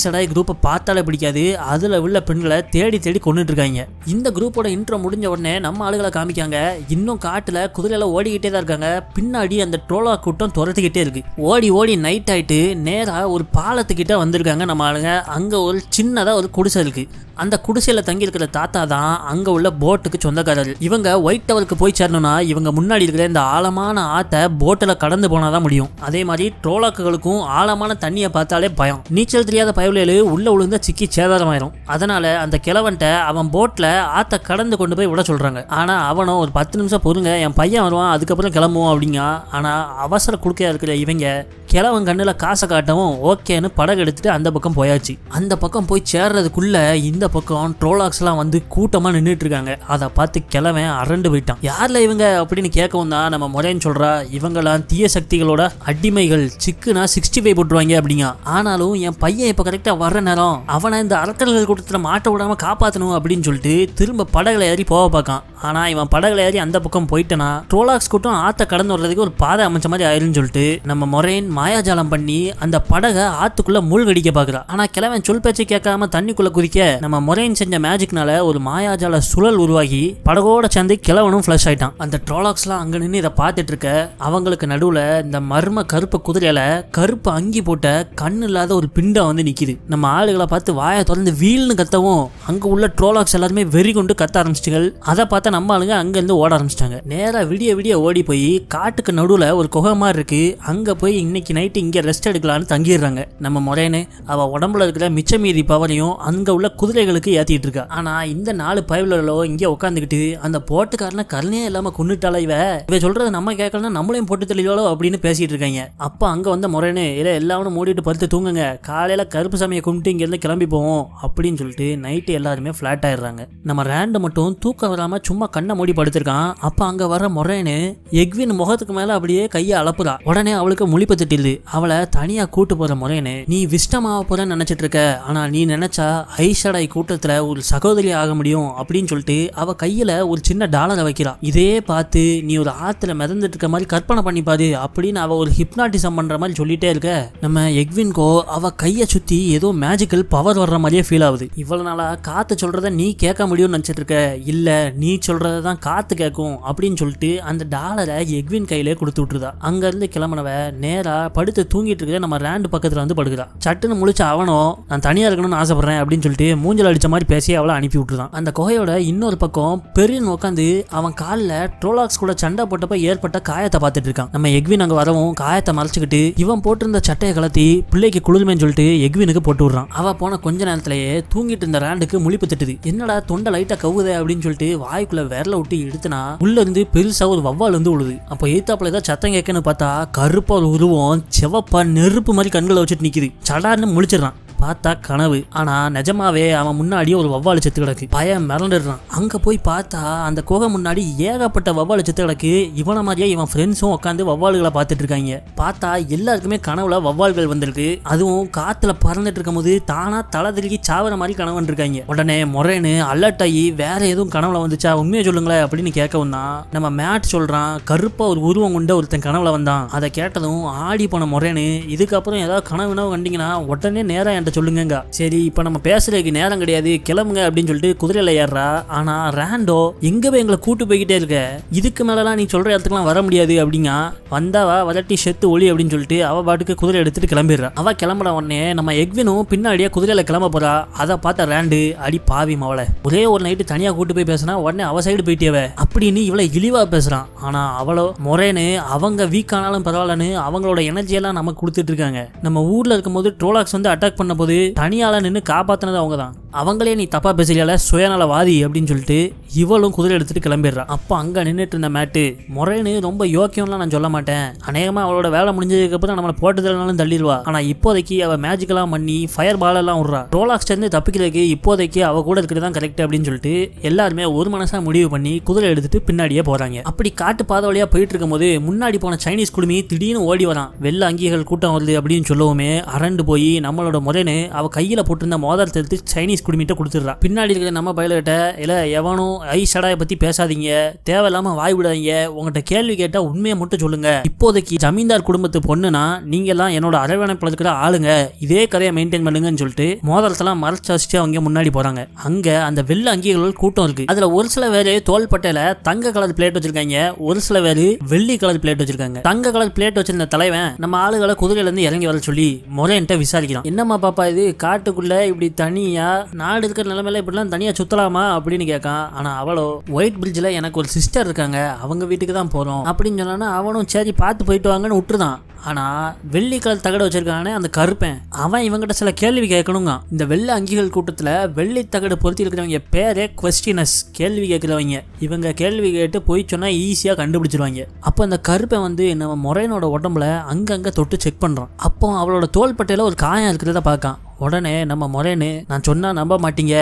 சடாய் குரூப்பை பார்த்தாலே பிடிக்காது அதில் உள்ள பெண்களை தேடி தேடி கொண்டுட்டு இருக்காங்க இந்த குரூப்போட இன்ட்ரோ முடிஞ்ச உடனே நம்ம ஆளுகளை காமிக்காங்க இன்னும் காட்டில் குதிரையெல்லாம் ஓடிக்கிட்டே தான் இருக்காங்க பின்னாடி அந்த ட்ரோலா கூட்டம் துரத்துக்கிட்டே இருக்கு ஓடி ஓடி நைட் ஆயிட்டு நேராக ஒரு பாலத்துக்கிட்ட வந்திருக்காங்க நம்ம ஆளுங்க அங்கே ஒரு சின்னதாக ஒரு குடிசை இருக்கு அந்த குடிசையில் இருக்கிற தாத்தா தான் அங்கே உள்ள போட்டுக்கு சொந்தக்காரர் இவங்க ஒயிட் டவருக்கு போய் சேரணும்னா இவங்க முன்னாடி இருக்கிற இந்த ஆழமான ஆற்றை போட்டில் கடந்து போனாதான் முடியும் அதே மாதிரி ட்ரோலாக்குகளுக்கும் ஆழமான தண்ணியை பார்த்தாலே பயம் நீச்சல் தெரியாத பயவிலையில் உள்ள விழுந்த சிக்கி சேதாரமாயிரும் அதனால அந்த கிழவன்ட்ட அவன் போட்டில் ஆற்றை கடந்து கொண்டு போய் விட சொல்கிறாங்க ஆனால் அவனும் ஒரு பத்து நிமிஷம் பொறுங்க என் பையன் வருவான் அதுக்கப்புறம் கிளம்புவோம் அப்படிங்க ஆனால் அவசர குறுக்கையாக இருக்கிற இவங்க கிழவன் கண்ணில் காசை காட்டவும் ஓகேன்னு படகு எடுத்துட்டு அந்த பக்கம் போயாச்சு அந்த பக்கம் போய் சேர்றதுக்குள்ள இந்த இந்த பக்கம் ட்ரோலாக்ஸ்லாம் வந்து கூட்டமாக நின்றுட்டு இருக்காங்க அதை பார்த்து கிழவன் அரண்டு போயிட்டான் யாரில் இவங்க அப்படின்னு கேட்க வந்தா நம்ம முறைன்னு சொல்கிறா இவங்களாம் தீய சக்திகளோட அடிமைகள் சிக்குனா சிக்ஸ்டி ஃபைவ் போட்டுருவாங்க அப்படிங்க ஆனாலும் என் பையன் இப்போ கரெக்டாக வர்ற நேரம் அவனை இந்த அரக்கர்கள் கூட்டத்தில் மாட்ட விடாமல் காப்பாற்றணும் அப்படின்னு சொல்லிட்டு திரும்ப படகுல ஏறி போக பார்க்கான் ஆனால் இவன் படகுல ஏறி அந்த பக்கம் போயிட்டனா ட்ரோலாக்ஸ் கூட்டம் ஆற்ற கடந்து வர்றதுக்கு ஒரு பாதை அமைச்ச மாதிரி ஆயிருன்னு சொல்லிட்டு நம்ம முறையின் மாயாஜாலம் பண்ணி அந்த படகை ஆற்றுக்குள்ளே மூழ்கடிக்க பார்க்குறா ஆனால் கிழவன் சொல் பேச்சு கேட்காம தண்ணிக்குள்ளே குதிக்க நம்ம நம்ம முறையின் செஞ்ச மேஜிக்னால ஒரு மாயாஜால சுழல் உருவாகி படகோட சேர்ந்து கிழவனும் ஃப்ளஷ் ஆயிட்டான் அந்த ட்ரோலாக்ஸ்லாம் அங்க நின்று இதை பார்த்துட்டு இருக்க அவங்களுக்கு நடுவுல இந்த மர்ம கருப்பு குதிரையில கருப்பு அங்கி போட்ட கண்ணு இல்லாத ஒரு பிண்டா வந்து நிக்குது நம்ம ஆளுகளை பார்த்து வாயை தொடர்ந்து வீல்னு கத்தவும் அங்க உள்ள ட்ரோலாக்ஸ் எல்லாருமே வெறி கொண்டு கத்த ஆரம்பிச்சிட்டாங்க அதை பார்த்தா நம்ம ஆளுங்க அங்க இருந்து ஓட ஆரம்பிச்சிட்டாங்க நேரா விடிய விடிய ஓடி போய் காட்டுக்கு நடுவுல ஒரு குகை மாதிரி இருக்கு அங்க போய் இன்னைக்கு நைட்டு இங்க ரெஸ்ட் எடுக்கலாம்னு தங்கிடுறாங்க நம்ம முறையனு அவ உடம்புல இருக்கிற மிச்சமீதி பவனையும் பவரையும் அங்க உள்ள குதிரை குதிரைகளுக்கு ஏத்திட்டு இருக்கா ஆனா இந்த நாலு பயவுலோ இங்க உட்காந்துக்கிட்டு அந்த போட்டுக்காரன கருணையே இல்லாம கொண்டுட்டால இவ இவ சொல்றத நம்ம கேட்கலன்னா நம்மளையும் போட்டு தெளிவாளோ அப்படின்னு பேசிட்டு இருக்காங்க அப்ப அங்க வந்த முறையே இல்ல எல்லாரும் மூடிட்டு படுத்து தூங்குங்க காலையில கருப்பு சாமியை கும்பிட்டு இங்க இருந்து கிளம்பி போவோம் அப்படின்னு சொல்லிட்டு நைட்டு எல்லாருமே பிளாட் ஆயிடுறாங்க நம்ம ரேண்டு மட்டும் தூக்கம் வராம சும்மா கண்ணை மூடி படுத்திருக்கான் அப்ப அங்க வர முறைன்னு எக்வின் முகத்துக்கு மேல அப்படியே கையை அளப்புறா உடனே அவளுக்கு முழிப்பு திட்டிது அவளை தனியா கூட்டு போற முறைன்னு நீ விஷ்டமாக போறன்னு நினைச்சிட்டு இருக்க ஆனா நீ நினைச்சா ஐஷடாய் கூட்டத்தில் ஒரு சகோதரி ஆக முடியும் அப்படின்னு சொல்லிட்டு அவள் கையில் ஒரு சின்ன டாலரை வைக்கிறா இதே பார்த்து நீ ஒரு ஆற்றுல மிதந்துட்டு இருக்க மாதிரி கற்பனை பண்ணிப்பாரு அப்படின்னு அவள் ஒரு ஹிப்னாட்டிசம் பண்ணுற மாதிரி சொல்லிட்டே இருக்க நம்ம எக்வின்கோ அவள் கையை சுற்றி ஏதோ மேஜிக்கல் பவர் வர்ற மாதிரியே ஃபீல் ஆகுது இவ்வளோ நாளாக காற்று சொல்கிறத நீ கேட்க முடியும்னு நினைச்சிட்டு இருக்க இல்லை நீ சொல்கிறத தான் காற்று கேட்கும் அப்படின்னு சொல்லிட்டு அந்த டாலரை எக்வின் கையிலே கொடுத்து விட்டுருதா அங்கேருந்து கிளம்பினவ நேராக படுத்து தூங்கிட்டு இருக்க நம்ம ரேண்டு பக்கத்தில் வந்து படுக்கிறா சட்டுன்னு முழிச்ச அவனோ நான் தனியாக இருக்கணும்னு ஆசைப்பட்றேன் அப்படின்னு சொல்லிட்டு மூஞ்சல் மூஞ்சில் அடித்த மாதிரி பேசி அவளை அனுப்பி விட்டுருதான் அந்த குகையோட இன்னொரு பக்கம் பெரியன் உட்காந்து அவன் காலில் ட்ரோலாக்ஸ் கூட சண்டை போட்டப்ப ஏற்பட்ட காயத்தை பார்த்துட்டு இருக்கான் நம்ம எக்வின் அங்கே வரவும் காயத்தை மறைச்சிக்கிட்டு இவன் போட்டிருந்த சட்டையை கலத்தி பிள்ளைக்கு குளிர்மேன்னு சொல்லிட்டு எக்வினுக்கு போட்டு விடுறான் அவள் போன கொஞ்ச நேரத்திலேயே தூங்கிட்டு இருந்த ரேண்டுக்கு முழிப்பு திட்டுது என்னடா தொண்டை லைட்டாக கவுதே அப்படின்னு சொல்லிட்டு வாய்க்குள்ள விரல விட்டு எடுத்துனா உள்ள இருந்து பெருசா ஒரு வவ்வால் வந்து உழுது அப்போ எய்த்தாப்புல ஏதாவது சத்தம் கேட்கன்னு பார்த்தா கருப்பா ஒரு உருவம் செவப்பா நெருப்பு மாதிரி கண்களை வச்சுட்டு நிற்கிது சடார்னு முழிச்சிடறான் பார்த்தா கனவு ஆனா நிஜமாவே அவன் முன்னாடியே ஒரு வவ்வாலு செத்து கிடக்கு பயம் மிரண்டுறான் அங்க போய் பார்த்தா அந்த குகை முன்னாடி ஏகப்பட்ட வவ்வாலு செத்து கிடக்கு இவன மாதிரியே இவன் ஃப்ரெண்ட்ஸும் உட்காந்து வவ்வாலுகளை பார்த்துட்டு இருக்காங்க பார்த்தா எல்லாருக்குமே கனவுல வவ்வாள்கள் வந்திருக்கு அதுவும் காத்துல பறந்துட்டு இருக்கும் போது தானா தலை திருக்கி சாவர மாதிரி கனவு இருக்காங்க உடனே முறைன்னு அலர்ட் ஆகி வேற எதுவும் கனவுல வந்துச்சா உண்மையை சொல்லுங்களேன் அப்படின்னு கேட்கவும் தான் நம்ம மேட் சொல்றான் கருப்பா ஒரு உருவம் கொண்ட ஒருத்தன் கனவுல வந்தான் அதை கேட்டதும் ஆடி போன முறைன்னு இதுக்கப்புறம் ஏதாவது கனவுனவு கண்டிங்கன்னா உடனே நேரம் ரேண்ட்டை சொல்லுங்க சரி இப்போ நம்ம பேசுறதுக்கு நேரம் கிடையாது கிளம்புங்க அப்படின்னு சொல்லிட்டு குதிரையில ஏறா ஆனா ரேண்டோ எங்க போய் எங்களை கூட்டு போய்கிட்டே இருக்க இதுக்கு மேலலாம் நீ சொல்ற இடத்துக்குலாம் வர முடியாது அப்படிங்க வந்தாவா வதட்டி செத்து ஒளி அப்படின்னு சொல்லிட்டு அவ பாட்டுக்கு குதிரை எடுத்துட்டு கிளம்பிடுறா அவ கிளம்புற உடனே நம்ம எக்வினும் பின்னாடியே குதிரையில கிளம்ப போறா அதை பார்த்த ரேண்டு அடி பாவி மவளை ஒரே ஒரு நைட்டு தனியா கூட்டு போய் பேசினா உடனே அவ சைடு போயிட்டேவ அப்படின்னு இவ்வளவு இழிவா பேசுறான் ஆனா அவளோ முறைன்னு அவங்க வீக் ஆனாலும் பரவாயில்லன்னு அவங்களோட எனர்ஜியெல்லாம் நம்ம கொடுத்துட்டு இருக்காங்க நம்ம ஊர்ல இருக்கும்போது ட்ரோலாக்ஸ் வந்து அட்டாக் பண்ண பண்ணும்போது போது நின்று காப்பாற்றினது அவங்க தான் அவங்களே நீ தப்பாக பேசுறியால சுயநலவாதி அப்படின்னு சொல்லிட்டு இவளும் குதிரை எடுத்துட்டு கிளம்பிடுறான் அப்போ அங்கே நின்றுட்டு இருந்த மேட்டு முறைன்னு ரொம்ப யோக்கியம்லாம் நான் சொல்ல மாட்டேன் அநேகமாக அவளோட வேலை முடிஞ்சதுக்கப்புறம் நம்மளை போட்டுதல்னாலும் தள்ளிடுவா ஆனால் இப்போதைக்கு அவள் மேஜிக்கெல்லாம் பண்ணி ஃபயர் பாலெல்லாம் விட்றா ரோலாக்ஸ்லேருந்து தப்பிக்கிறதுக்கு இப்போதைக்கு அவ கூட இருக்கிறது தான் கரெக்ட் அப்படின்னு சொல்லிட்டு எல்லாருமே ஒரு மனசாக முடிவு பண்ணி குதிரை எடுத்துட்டு பின்னாடியே போகிறாங்க அப்படி காட்டு பாதை வழியாக போயிட்டு போது முன்னாடி போன சைனீஸ் குடுமி திடீர்னு ஓடி வரான் வெள்ள அங்கீகள் கூட்டம் வருது அப்படின்னு சொல்லவுமே அரண்டு போய் நம்மளோட முறை டக்குன்னு அவ கையில போட்டிருந்த மோதல் எடுத்து சைனீஸ் குடிமீட்ட கொடுத்துடுறா பின்னாடி இருக்கிற நம்ம பைலட்ட இல்ல எவனும் ஐ ஷடாய பத்தி பேசாதீங்க தேவையில்லாம வாய் விடாதீங்க உங்ககிட்ட கேள்வி கேட்டா உண்மையை மட்டும் சொல்லுங்க இப்போதைக்கு ஜமீன்தார் குடும்பத்து பொண்ணுனா நீங்க எல்லாம் என்னோட அரவணைப்புல ஆளுங்க இதே கதையை மெயின்டைன் பண்ணுங்கன்னு சொல்லிட்டு மோதலத்தெல்லாம் மறைச்சு வச்சுட்டு அவங்க முன்னாடி போறாங்க அங்க அந்த வெள்ள அங்கிகள் கூட்டம் இருக்கு அதுல ஒரு சில பேரு தோல்பட்டையில தங்க கலர் பிளேட் வச்சிருக்காங்க ஒரு சில பேர் வெள்ளி கலர் பிளேட் வச்சிருக்காங்க தங்க கலர் பிளேட் வச்சிருந்த தலைவன் நம்ம ஆளுகளை குதிரையில இருந்து இறங்கி வர சொல்லி முறையன்ட்ட விசாரிக்கிறான் என்னம்மா என்னமாப்பா இது காட்டுக்குள்ளே இப்படி தனியாக நாடு இருக்கிற நிலமையில இப்படிலாம் தனியாக சுற்றலாமா அப்படின்னு கேட்கான் ஆனால் அவளோ ஒயிட் பிரிட்ஜில் எனக்கு ஒரு சிஸ்டர் இருக்காங்க அவங்க வீட்டுக்கு தான் போகிறோம் அப்படின்னு சொன்னா அவனும் சரி பார்த்து போயிட்டு வாங்கன்னு விட்டுருதான் ஆனால் வெள்ளி கலர் தகடு வச்சிருக்கானே அந்த கருப்பேன் அவன் இவங்கிட்ட சில கேள்வி கேட்கணுங்க இந்த வெள்ளை அங்கிகள் கூட்டத்தில் வெள்ளி தகடு பொருத்தி இருக்கிறவங்க பேரே கொஸ்டினஸ் கேள்வி கேட்குறவங்க இவங்க கேள்வி கேட்டு போய் சொன்னா ஈஸியாக கண்டுபிடிச்சிருவாங்க அப்போ அந்த கருப்பை வந்து நம்ம முறையனோட உடம்புல அங்கங்க தொட்டு செக் பண்ணுறான் அப்போ அவளோட தோள்பட்டையில் ஒரு காயம் இருக்கிறத பார்க்கான் உடனே நம்ம முறைனு நான் சொன்னா நம்ப மாட்டீங்க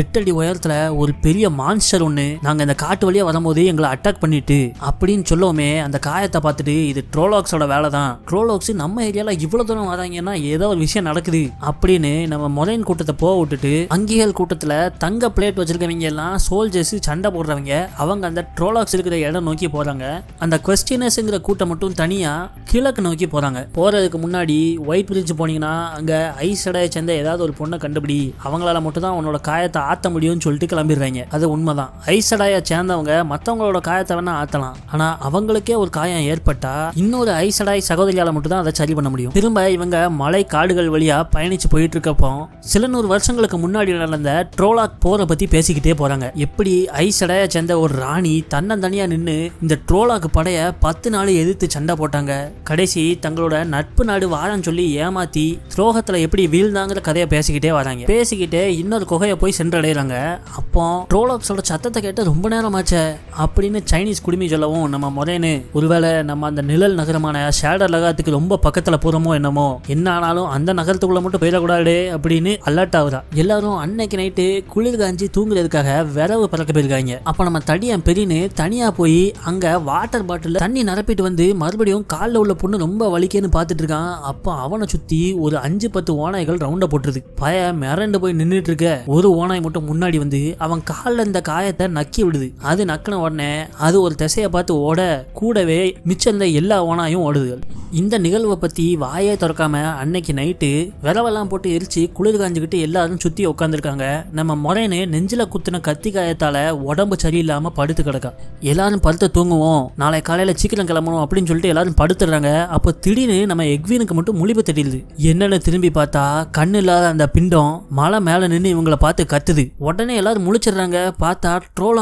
எட்டு அடி உயரத்துல ஒரு பெரிய மான்ஸ்டர் ஒண்ணு நாங்க இந்த காட்டு வழியா வரும்போது எங்களை அட்டாக் பண்ணிட்டு அப்படின்னு சொல்லவுமே அந்த காயத்தை பார்த்துட்டு இது ட்ரோலாக்ஸோட வேலை தான் ட்ரோலாக்ஸ் நம்ம ஏரியால இவ்வளவு தூரம் வராங்கன்னா ஏதோ ஒரு விஷயம் நடக்குது அப்படின்னு நம்ம முறையின் கூட்டத்தை போக விட்டுட்டு அங்கிகள் கூட்டத்துல தங்க பிளேட் வச்சிருக்கவங்க எல்லாம் சோல்ஜர்ஸ் சண்டை போடுறவங்க அவங்க அந்த ட்ரோலாக்ஸ் இருக்கிற இடம் நோக்கி போறாங்க அந்த கொஸ்டினர்ஸ்ங்கிற கூட்டம் மட்டும் தனியா கிழக்கு நோக்கி போறாங்க போறதுக்கு முன்னாடி ஒயிட் பிரிட்ஜ் போனீங்கன்னா அங்க ஐஸ் அடைச்ச சேர்ந்த ஏதாவது ஒரு பொண்ணை கண்டுபிடி அவங்களால மட்டும் தான் உன்னோட காயத்தை ஆற்ற முடியும்னு சொல்லிட்டு கிளம்பிடுறாங்க அது உண்மைதான் ஐசடாயை சேர்ந்தவங்க மற்றவங்களோட காயத்தை வேணா ஆற்றலாம் ஆனால் அவங்களுக்கே ஒரு காயம் ஏற்பட்டா இன்னொரு ஐசடாய் சகோதரியால் மட்டும் தான் அதை சரி பண்ண முடியும் திரும்ப இவங்க மலை காடுகள் வழியாக பயணிச்சு போயிட்டு இருக்கப்போ சில நூறு வருஷங்களுக்கு முன்னாடி நடந்த ட்ரோலாக் போரை பற்றி பேசிக்கிட்டே போகிறாங்க எப்படி ஐசடாய சேர்ந்த ஒரு ராணி தன்னந்தனியாக நின்று இந்த ட்ரோலாக் படையை பத்து நாள் எதிர்த்து சண்டை போட்டாங்க கடைசி தங்களோட நட்பு நாடு வாழன்னு சொல்லி ஏமாத்தி துரோகத்தில் எப்படி வீழ்ந்தாங்க ஆங்கில கதையை பேசிக்கிட்டே வராங்க பேசிக்கிட்டே இன்னொரு குகையை போய் சென்றடைகிறாங்க அப்போ ட்ரோலப்ஸோட சத்தத்தை கேட்டு ரொம்ப நேரம் ஆச்சு அப்படின்னு சைனீஸ் குடிமை சொல்லவும் நம்ம முறையனு ஒருவேளை நம்ம அந்த நிழல் நகரமான ஷேடர் நகரத்துக்கு ரொம்ப பக்கத்தில் போகிறோமோ என்னமோ என்ன ஆனாலும் அந்த நகரத்துக்குள்ள மட்டும் போயிடக்கூடாது அப்படின்னு அலர்ட் ஆகுதா எல்லாரும் அன்னைக்கு நைட்டு குளிர் காஞ்சி தூங்குறதுக்காக விரவு பறக்க போயிருக்காங்க அப்போ நம்ம தடியன் பெரியன்னு தனியாக போய் அங்கே வாட்டர் பாட்டில் தண்ணி நிரப்பிட்டு வந்து மறுபடியும் காலில் உள்ள பொண்ணு ரொம்ப வலிக்கேன்னு பார்த்துட்டு இருக்கான் அப்போ அவனை சுற்றி ஒரு அஞ்சு பத்து ஓனாய்கள் ரவுண்ட் சவுண்டை போட்டுருது பய மிரண்டு போய் நின்றுட்டு இருக்க ஒரு ஓனாய் மட்டும் முன்னாடி வந்து அவன் காலில் இருந்த காயத்தை நக்கி விடுது அது நக்கின உடனே அது ஒரு திசையை பார்த்து ஓட கூடவே மிச்சம் எல்லா ஓனாயும் ஓடுதுகள் இந்த நிகழ்வை பற்றி வாயை திறக்காம அன்னைக்கு நைட்டு விரவெல்லாம் போட்டு எரிச்சு குளிர் காஞ்சிக்கிட்டு எல்லாரும் சுற்றி உட்காந்துருக்காங்க நம்ம முறையனு நெஞ்சில் குத்துன கத்தி காயத்தால் உடம்பு சரியில்லாமல் படுத்து கிடக்கா எல்லாரும் படுத்து தூங்குவோம் நாளை காலையில் சீக்கிரம் கிளம்பணும் அப்படின்னு சொல்லிட்டு எல்லாரும் படுத்துடுறாங்க அப்போ திடீர்னு நம்ம எக்வினுக்கு மட்டும் முழிப்பு தெரியுது என்னென்னு திரும்பி பார்த்தா கண்ணு இல்லாத அந்த பிண்டம் மலை மேலே நின்று இவங்களை பார்த்து கத்துது உடனே எல்லாரும் முழிச்சிடுறாங்க பார்த்தா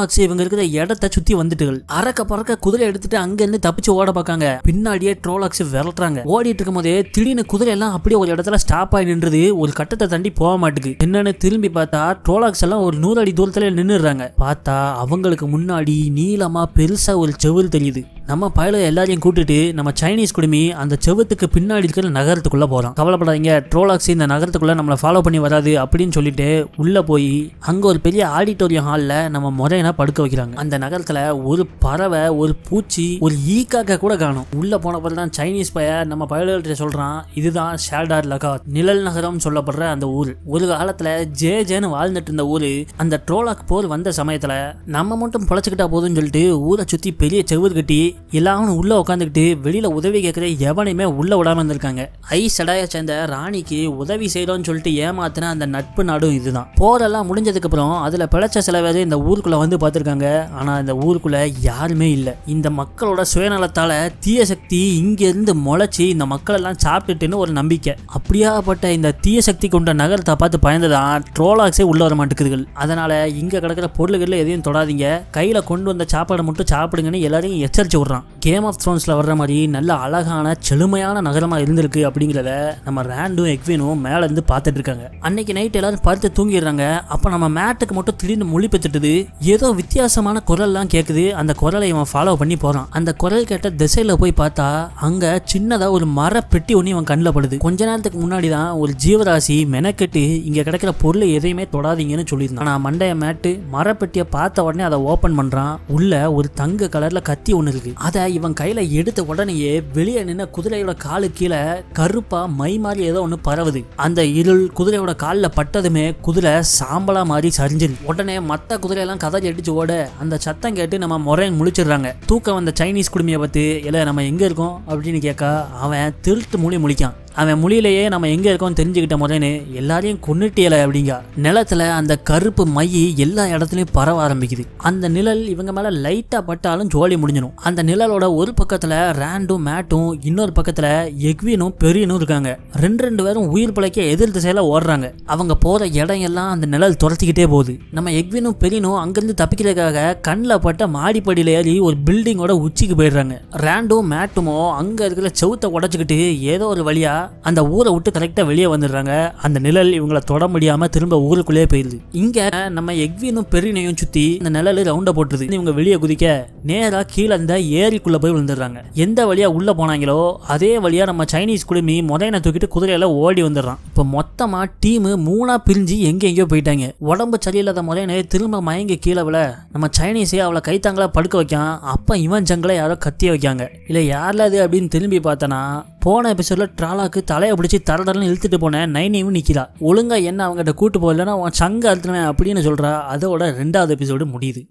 ஆச்சு இவங்க இருக்கிற இடத்த சுற்றி வந்துட்டுகள் அறக்க பறக்க குதிரை எடுத்துட்டு அங்கேருந்து தப்பிச்சு ஓட பார்க்காங்க பின்னாடியே ட்ரோலாக்ஸ் விரட்டுறாங்க ஓடிட்டு இருக்கும் போதே திடீர்னு குதிரை எல்லாம் அப்படியே ஒரு இடத்துல ஸ்டாப் ஆகி நின்றுது ஒரு கட்டத்தை தாண்டி போக மாட்டுக்கு என்னன்னு திரும்பி பார்த்தா ட்ரோலாக்ஸ் எல்லாம் ஒரு நூறு அடி தூரத்துல நின்றுடுறாங்க பார்த்தா அவங்களுக்கு முன்னாடி நீளமா பெருசா ஒரு செவில் தெரியுது நம்ம பயல எல்லாரையும் கூட்டிட்டு நம்ம சைனீஸ் குடுமி அந்த செவத்துக்கு பின்னாடி இருக்கிற நகரத்துக்குள்ள போறான் கவலைப்படாதீங்க ட்ரோலாக்ஸ் இந்த நகரத்துக்குள்ள நம்மளை ஃபாலோ பண்ணி வராது அப்படின்னு சொல்லிட்டு உள்ள போய் அங்க ஒரு பெரிய ஆடிட்டோரியம் ஹாலில் நம்ம முறையினா படுக்க வைக்கிறாங்க அந்த நகரத்துல ஒரு பறவை ஒரு பூச்சி ஒரு ஈக்காக்க கூட காணும் உள்ள போன பிறகு தான் சைனீஸ் பய நம்ம பயலர்கிட்ட சொல்றான் இதுதான் ஷேல்டார் லகா நிழல் நகரம் சொல்லப்படுற அந்த ஊர் ஒரு காலத்துல ஜே ஜேன்னு வாழ்ந்துட்டு இருந்த ஊர் அந்த ட்ரோலாக் போர் வந்த சமயத்துல நம்ம மட்டும் பொழைச்சிக்கிட்டா போதும்னு சொல்லிட்டு ஊரை சுத்தி பெரிய செவ்வது கட்டி எல்லாரும் உள்ளே உட்காந்துக்கிட்டு வெளியில் உதவி கேட்குற எவனையுமே உள்ளே விடாமல் இருந்திருக்காங்க ஐ சடாயை சேர்ந்த ராணிக்கு உதவி செய்கிறோன்னு சொல்லிட்டு ஏமாத்தின அந்த நட்பு நாடும் இதுதான் போரெல்லாம் முடிஞ்சதுக்கப்புறம் அதில் பிழைச்ச சில பேர் இந்த ஊருக்குள்ளே வந்து பார்த்துருக்காங்க ஆனால் இந்த ஊருக்குள்ளே யாருமே இல்லை இந்த மக்களோட சுயநலத்தால் தீய சக்தி இங்கேருந்து முளைச்சி இந்த மக்களெல்லாம் சாப்பிட்டுட்டுன்னு ஒரு நம்பிக்கை அப்படியாப்பட்ட இந்த தீய சக்தி கொண்ட நகரத்தை பார்த்து பயந்துதான் ட்ரோலாக்ஸே உள்ளே வர மாட்டேங்குதுகள் அதனால் இங்கே கிடக்கிற பொருளுகளில் எதையும் தொடாதீங்க கையில் கொண்டு வந்த சாப்பாடை மட்டும் சாப்பிடுங்கன்னு எல்லாரையும் எச்சரிச்சு சொல்கிறான் கேம் ஆஃப் த்ரோன்ஸில் வர்ற மாதிரி நல்ல அழகான செழுமையான நகரமாக இருந்திருக்கு அப்படிங்கிறத நம்ம ரேண்டும் எக்வினும் மேலேருந்து பார்த்துட்டு இருக்காங்க அன்னைக்கு நைட் எல்லாரும் பார்த்து தூங்கிடுறாங்க அப்போ நம்ம மேட்டுக்கு மட்டும் திடீர்னு மொழி பெற்றுட்டுது ஏதோ வித்தியாசமான குரல்லாம் கேட்குது அந்த குரலை இவன் ஃபாலோ பண்ணி போகிறான் அந்த குரல் கேட்ட திசையில் போய் பார்த்தா அங்கே சின்னதாக ஒரு மர பெட்டி ஒன்று இவன் கண்ணில் படுது கொஞ்ச நேரத்துக்கு முன்னாடி தான் ஒரு ஜீவராசி மெனக்கெட்டு இங்கே கிடைக்கிற பொருள் எதையுமே தொடாதீங்கன்னு சொல்லியிருந்தான் ஆனால் மண்டைய மேட்டு மரப்பெட்டியை பார்த்த உடனே அதை ஓப்பன் பண்ணுறான் உள்ள ஒரு தங்க கலரில் கத்தி ஒன்று இருக்கு அதை இவன் கையில எடுத்த உடனேயே வெளியே நின்ன குதிரையோட காலு கீழே கருப்பா மை மாதிரி ஏதோ ஒன்று பரவுது அந்த இருள் குதிரையோட காலில் பட்டதுமே குதிரை சாம்பலா மாதிரி சரிஞ்சிரு உடனே மற்ற குதிரையெல்லாம் கதறி அடிச்சு ஓட அந்த சத்தம் கேட்டு நம்ம முறையன் முழிச்சிடுறாங்க தூக்கம் வந்த சைனீஸ் குடுமையை பத்தி இல்லை நம்ம எங்க இருக்கோம் அப்படின்னு கேட்க அவன் திருட்டு மூலி முழிக்கான் அவன் மொழியிலேயே நம்ம எங்கே இருக்கோம்னு தெரிஞ்சுக்கிட்ட முதல்னு எல்லாரையும் கொண்டுட்டியலை அப்படிங்க நிலத்துல அந்த கருப்பு மை எல்லா இடத்துலையும் பரவ ஆரம்பிக்குது அந்த நிழல் இவங்க மேலே லைட்டாக பட்டாலும் ஜோலி முடிஞ்சிடும் அந்த நிழலோட ஒரு பக்கத்தில் ரேண்டும் மேட்டும் இன்னொரு பக்கத்தில் எக்வினும் பெரியனும் இருக்காங்க ரெண்டு ரெண்டு பேரும் உயிர் பிழைக்க எதிர் திசையில் ஓடுறாங்க அவங்க போகிற இடம் எல்லாம் அந்த நிழல் துரத்திக்கிட்டே போகுது நம்ம எக்வினும் பெரியனும் அங்கேருந்து தப்பிக்கிறதுக்காக கண்ணில் பட்ட மாடிப்படியில் ஏறி ஒரு பில்டிங்கோட உச்சிக்கு போயிடுறாங்க ரேண்டும் மேட்டுமோ அங்கே இருக்கிற செவுத்தை உடச்சிக்கிட்டு ஏதோ ஒரு வழியாக அந்த ஊரை விட்டு கரெக்டாக வெளியே வந்துடுறாங்க அந்த நிழல் இவங்களை தொட முடியாமல் திரும்ப ஊருக்குள்ளேயே போயிடுது இங்கே நம்ம எக்வினும் பெருனையும் சுற்றி அந்த நிழல் ரவுண்டை போட்டுருது இவங்க வெளியே குதிக்க நேராக கீழே அந்த ஏரிக்குள்ளே போய் விழுந்துடுறாங்க எந்த வழியாக உள்ளே போனாங்களோ அதே வழியாக நம்ம சைனீஸ் குடுமி முதையனை தூக்கிட்டு குதிரையில் ஓடி வந்துடுறான் இப்போ மொத்தமாக டீமு மூணாக பிரிஞ்சு எங்கே எங்கேயோ போயிட்டாங்க உடம்பு சரியில்லாத முறையினே திரும்ப மயங்கி கீழே விழ நம்ம சைனீஸே அவளை கைத்தாங்களா படுக்க வைக்கான் அப்போ இவன் ஜங்கலை யாரோ கத்திய வைக்காங்க இல்லை யாரில் அது அப்படின்னு திரும்பி பார்த்தனா போன எபிசோட்ல ட்ராலா ராஜாவுக்கு தலையை பிடிச்சி தர தரடல்னு இழுத்துட்டு போனேன் நைனியும் நிற்கிறா ஒழுங்காக என்ன அவங்ககிட்ட கூட்டு போகலன்னா அவன் சங்க அழுத்தினேன் அப்படின்னு சொல்கிறா அதோட ரெண்டாவது எபிசோடு முடியுது